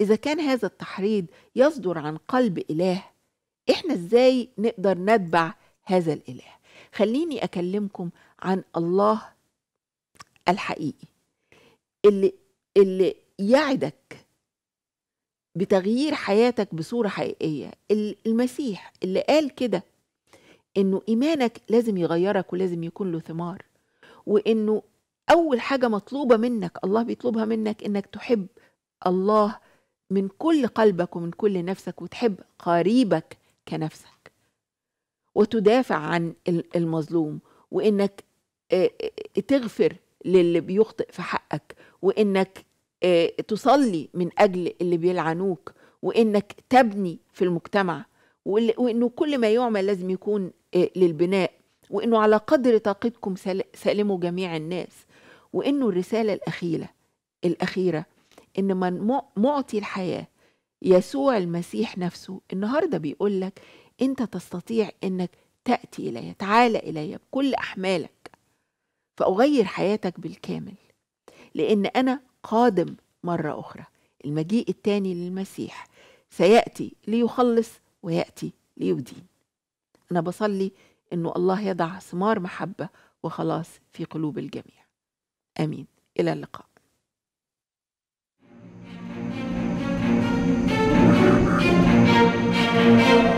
إذا كان هذا التحريض يصدر عن قلب إله إحنا إزاي نقدر نتبع هذا الإله خليني أكلمكم عن الله الحقيقي اللي, اللي يعدك بتغيير حياتك بصورة حقيقية المسيح اللي قال كده انه ايمانك لازم يغيرك ولازم يكون له ثمار وانه اول حاجه مطلوبه منك الله بيطلبها منك انك تحب الله من كل قلبك ومن كل نفسك وتحب قريبك كنفسك وتدافع عن المظلوم وانك آه، آه، آه، تغفر للي بيخطئ في حقك وانك تصلي من اجل اللي بيلعنوك وانك تبني في المجتمع وانه كل ما يعمل لازم يكون للبناء وانه على قدر طاقتكم سلموا جميع الناس وانه الرساله الاخيره الاخيره ان من معطي الحياه يسوع المسيح نفسه النهارده بيقول لك انت تستطيع انك تاتي الي تعال الي بكل احمالك فاغير حياتك بالكامل لان انا قادم مره اخرى المجيء الثاني للمسيح سياتي ليخلص وياتي ليدين أنا بصلي إنه الله يضع ثمار محبة وخلاص في قلوب الجميع آمين إلى اللقاء thank you